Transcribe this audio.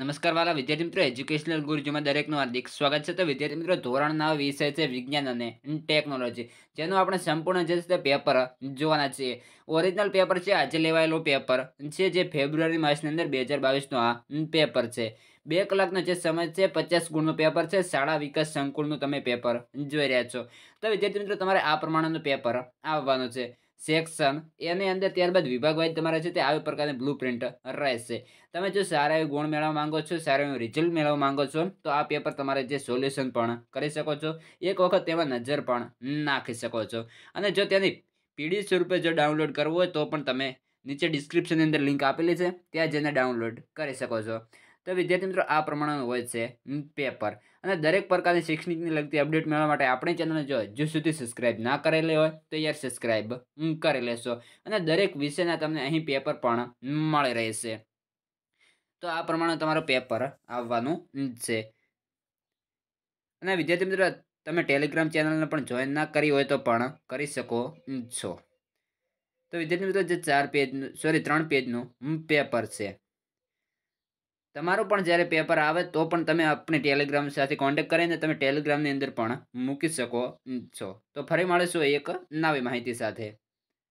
નમસ્કાર વાલા વિદ્યાર્થી મિત્રો એજ્યુકેશનલ ગુરુજીમાં દરેકનું હાર્દિક સ્વાગત છે તો વિદ્યાર્થી મિત્રો ધોરણના વિષય છે વિજ્ઞાન અને ટેકનોલોજી જેનો આપણે સંપૂર્ણ જે છે પેપર જોવાના છીએ ઓરિજિનલ પેપર છે આજે લેવાયેલો પેપર છે જે ફેબ્રુઆરી માસની અંદર બે હજાર બાવીસનો આ પેપર છે બે કલાકનો જે સમય છે પચાસ ગુણનું પેપર છે શાળા વિકાસ સંકુલનું તમે પેપર જોઈ રહ્યા છો તો વિદ્યાર્થી મિત્રો તમારે આ પ્રમાણેનું પેપર આવવાનું છે સેક્શન એની અંદર ત્યારબાદ વિભાગવાઇઝ તમારે છે તે આવી પ્રકારની બ્લુ પ્રિન્ટ રહેશે તમે જો સારા એવું ગુણ મેળવવા માંગો છો સારા એવું રિઝલ્ટ મેળવવા માંગો છો તો આ પેપર તમારે જે સોલ્યુશન પણ કરી શકો છો એક વખત તેમાં નજર પણ નાખી શકો છો અને જો તેની પીડી સ્વરૂપે જો ડાઉનલોડ કરવું હોય તો પણ તમે નીચે ડિસ્ક્રિપ્શનની અંદર લિંક આપેલી છે ત્યાં જઈને ડાઉનલોડ કરી શકો છો તો વિદ્યાર્થી મિત્રો આ પ્રમાણેનું હોય છે પેપર અને દરેક પ્રકારની શૈક્ષણિકની લગતી અપડેટ મેળવવા માટે આપણી ચેનલ જો હજુ સુધી સબસ્ક્રાઇબ ના કરેલી હોય તો યાર સબસ્ક્રાઇબ કરી લેશો અને દરેક વિષયના તમને અહીં પેપર પણ મળી રહેશે તો આ પ્રમાણે તમારું પેપર આવવાનું છે અને વિદ્યાર્થી મિત્રો તમે ટેલિગ્રામ ચેનલને પણ જોઈન ના કરી હોય તો પણ કરી શકો છો તો વિદ્યાર્થી મિત્રો જે ચાર પેજનું સોરી ત્રણ પેજનું પેપર છે તમારું પણ જ્યારે પેપર આવે તો પણ તમે આપણે ટેલિગ્રામ સાથે કોન્ટેક્ટ કરીને તમે ટેલિગ્રામની અંદર પણ મૂકી શકો છો તો ફરી મળીશું એક નવી માહિતી સાથે